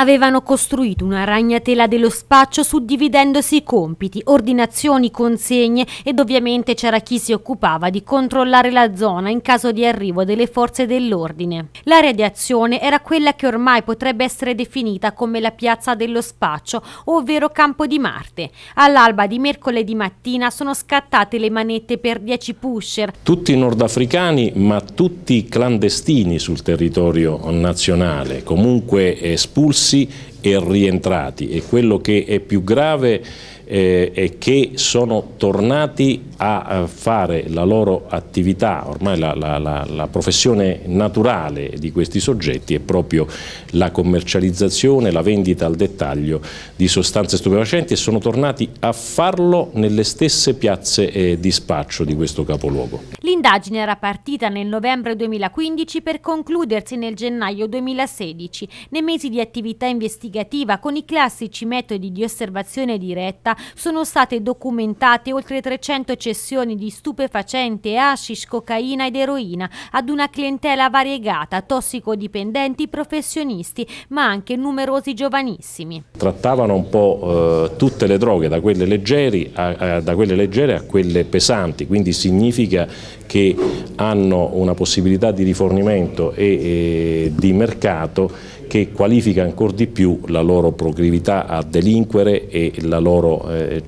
avevano costruito una ragnatela dello spaccio suddividendosi i compiti, ordinazioni, consegne ed ovviamente c'era chi si occupava di controllare la zona in caso di arrivo delle forze dell'ordine. L'area di azione era quella che ormai potrebbe essere definita come la piazza dello spaccio, ovvero Campo di Marte. All'alba di mercoledì mattina sono scattate le manette per 10 pusher. Tutti nordafricani ma tutti clandestini sul territorio nazionale, comunque eh, espulsi see e rientrati e quello che è più grave eh, è che sono tornati a eh, fare la loro attività, ormai la, la, la, la, professione naturale di questi soggetti è proprio la commercializzazione, la vendita al dettaglio di sostanze stupefacenti e sono tornati a farlo nelle stesse piazze eh, di spaccio di questo capoluogo. L'indagine era partita nel novembre 2015 per concludersi nel gennaio 2016. Nei mesi di attività investigativa investigativa con i classici metodi di osservazione diretta sono state documentate oltre 300 cessioni di stupefacente, hashish, cocaina ed eroina ad una clientela variegata, tossicodipendenti, professionisti, ma anche numerosi giovanissimi. Trattavano un po' eh, tutte le droghe, da quelle, leggeri a, a, da quelle leggere a quelle pesanti, quindi significa che hanno una possibilità di rifornimento e, e eh, di mercato che qualifica ancora di più la loro proclività a delinquere e la loro, eh,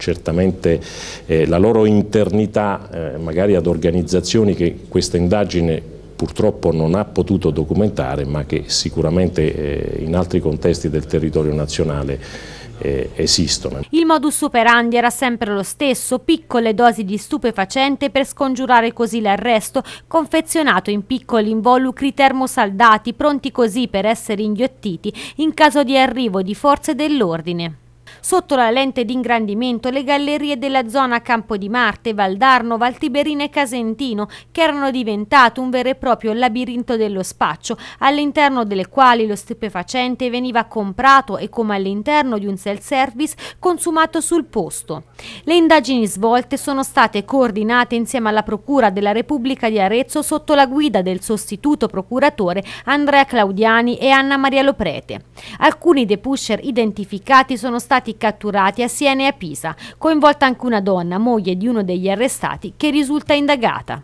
eh, la loro internità eh, magari ad organizzazioni che questa indagine purtroppo non ha potuto documentare ma che sicuramente eh, in altri contesti del territorio nazionale eh, esistono. Il modus operandi era sempre lo stesso, piccole dosi di stupefacente per scongiurare così l'arresto, confezionato in piccoli involucri termosaldati, pronti così per essere inghiottiti in caso di arrivo di forze dell'ordine. Sotto la lente d'ingrandimento le gallerie della zona Campo di Marte, Valdarno, Valtiberina e Casentino, che erano diventate un vero e proprio labirinto dello spaccio, all'interno delle quali lo stupefacente veniva comprato e come all'interno di un self-service consumato sul posto. Le indagini svolte sono state coordinate insieme alla Procura della Repubblica di Arezzo sotto la guida del sostituto procuratore Andrea Claudiani e Anna Maria Loprete. Alcuni dei pusher identificati sono stati soldati catturati a Siena e a Pisa, coinvolta anche una donna, moglie di uno degli arrestati, che risulta indagata.